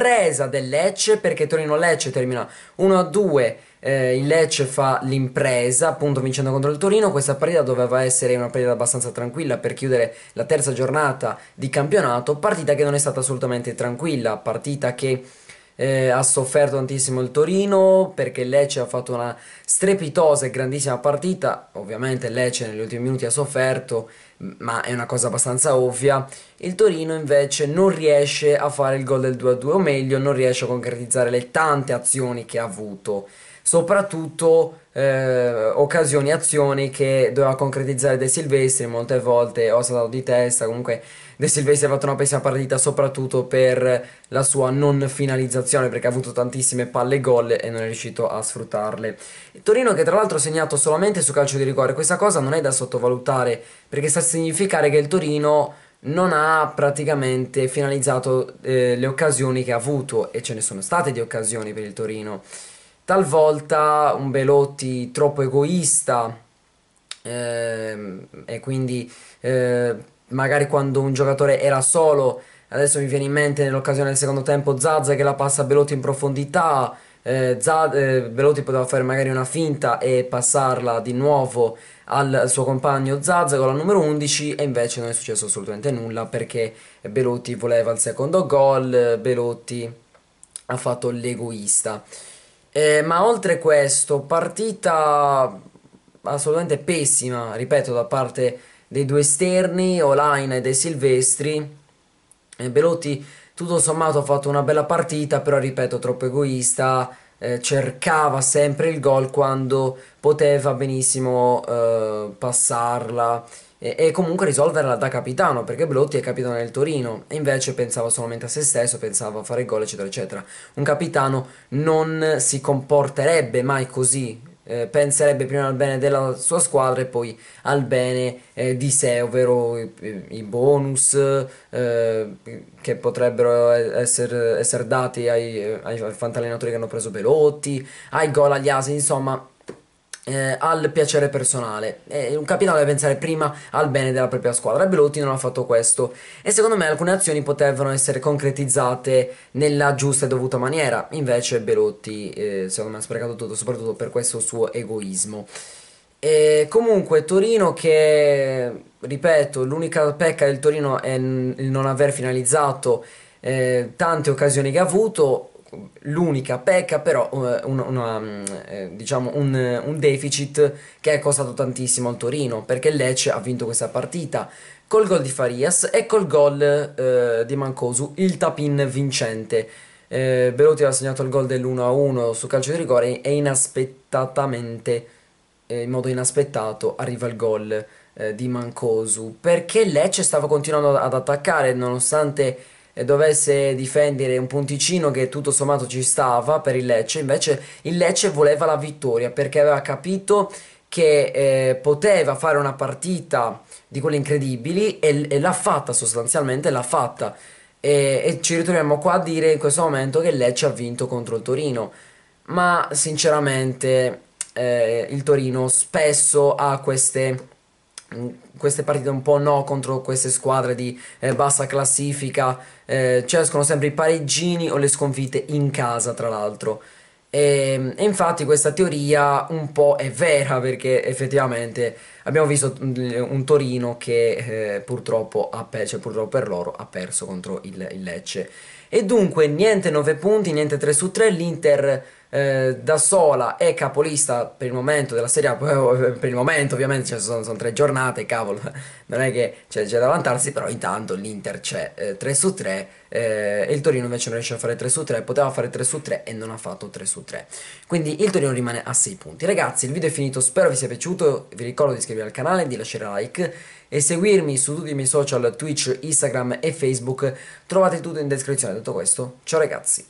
ripresa del Lecce perché Torino-Lecce termina 1-2. a Eh, il Lecce fa l'impresa appunto vincendo contro il Torino questa partita doveva essere una partita abbastanza tranquilla per chiudere la terza giornata di campionato partita che non è stata assolutamente tranquilla partita che eh, ha sofferto tantissimo il Torino perché Lecce ha fatto una strepitosa e grandissima partita, ovviamente Lecce negli ultimi minuti ha sofferto, ma è una cosa abbastanza ovvia, il Torino invece non riesce a fare il gol del 2-2 o meglio non riesce a concretizzare le tante azioni che ha avuto soprattutto eh, occasioni, azioni che doveva concretizzare De Silvestri molte volte ho saltato di testa, comunque De Silvestri ha fatto una pessima partita soprattutto per la sua non finalizzazione perché ha avuto tantissime palle e gol e non è riuscito a sfruttarle. Torino che tra l'altro ha segnato solamente su calcio di rigore, questa cosa non è da sottovalutare perché sta a significare che il Torino non ha praticamente finalizzato eh, le occasioni che ha avuto e ce ne sono state di occasioni per il Torino talvolta un Belotti troppo egoista ehm, e quindi eh, magari quando un giocatore era solo adesso mi viene in mente nell'occasione del secondo tempo Zazza che la passa a Belotti in profondità eh, Zad, eh, Belotti poteva fare magari una finta e passarla di nuovo al suo compagno Zazza con la numero 11 e invece non è successo assolutamente nulla perché Belotti voleva il secondo gol, Belotti ha fatto l'egoista. Eh, ma oltre questo, partita assolutamente pessima, ripeto, da parte dei due esterni, Olaina e De Silvestri. Eh, Belotti tutto sommato ha fatto una bella partita, però ripeto, troppo egoista. Eh, cercava sempre il gol quando poteva benissimo eh, passarla e, e, comunque risolverla da capitano perché Blotti è capitano del Torino e invece pensava solamente a se stesso, pensava a fare gol eccetera eccetera. Un capitano non si comporterebbe mai così eh, penserebbe prima al bene della sua squadra e poi al bene eh, di sé, ovvero i, i bonus eh, che potrebbero essere, essere dati ai, ai fantallenatori che hanno preso Pelotti, ai gol agli asi, insomma eh, al piacere personale. Eh, un capitano deve pensare prima al bene della propria squadra. Belotti non ha fatto questo e secondo me alcune azioni potevano essere concretizzate nella giusta e dovuta maniera. Invece Belotti, eh, secondo me, ha sprecato tutto, soprattutto per questo suo egoismo. E comunque Torino che, ripeto, l'unica pecca del Torino è il non aver finalizzato eh, tante occasioni che ha avuto l'unica pecca però eh, una, una, mm, eh, diciamo un, un, deficit che è costato tantissimo al Torino perché Lecce ha vinto questa partita col gol di Farias e col gol eh, di Mancosu il tapin vincente eh, Belotti aveva segnato il gol dell'1-1 su calcio di rigore e inaspettatamente eh, in modo inaspettato arriva il gol eh, di Mancosu perché Lecce stava continuando ad attaccare nonostante dovesse difendere un punticino che tutto sommato ci stava per il Lecce, invece il Lecce voleva la vittoria perché aveva capito che eh, poteva fare una partita di quelle incredibili e, e l'ha fatta sostanzialmente, l'ha fatta. E, e, ci ritroviamo qua a dire in questo momento che il Lecce ha vinto contro il Torino, ma sinceramente eh, il Torino spesso ha queste Mm, queste partite un po' no contro queste squadre di eh, bassa classifica eh, ci escono sempre i pareggini o le sconfitte in casa tra l'altro e, ehm, e, infatti questa teoria un po' è vera perché effettivamente abbiamo visto mm, un Torino che eh, purtroppo, ha pe- cioè, purtroppo per loro ha perso contro il, il Lecce e dunque niente 9 punti, niente 3 su 3, l'Inter eh, da sola è capolista per il momento della Serie A, eh, per il momento ovviamente cioè, sono, sono, tre giornate, cavolo, non è che cioè, c'è da vantarsi, però intanto l'Inter c'è eh, 3 su 3 eh, e il Torino invece non riesce a fare 3 su 3, poteva fare 3 su 3 e non ha fatto 3 su 3. Quindi il Torino rimane a 6 punti. Ragazzi, il video è finito, spero vi sia piaciuto, vi ricordo di iscrivervi al canale, di lasciare like e seguirmi su tutti i miei social Twitch, Instagram e Facebook, trovate tutto in descrizione. Detto questo, ciao ragazzi.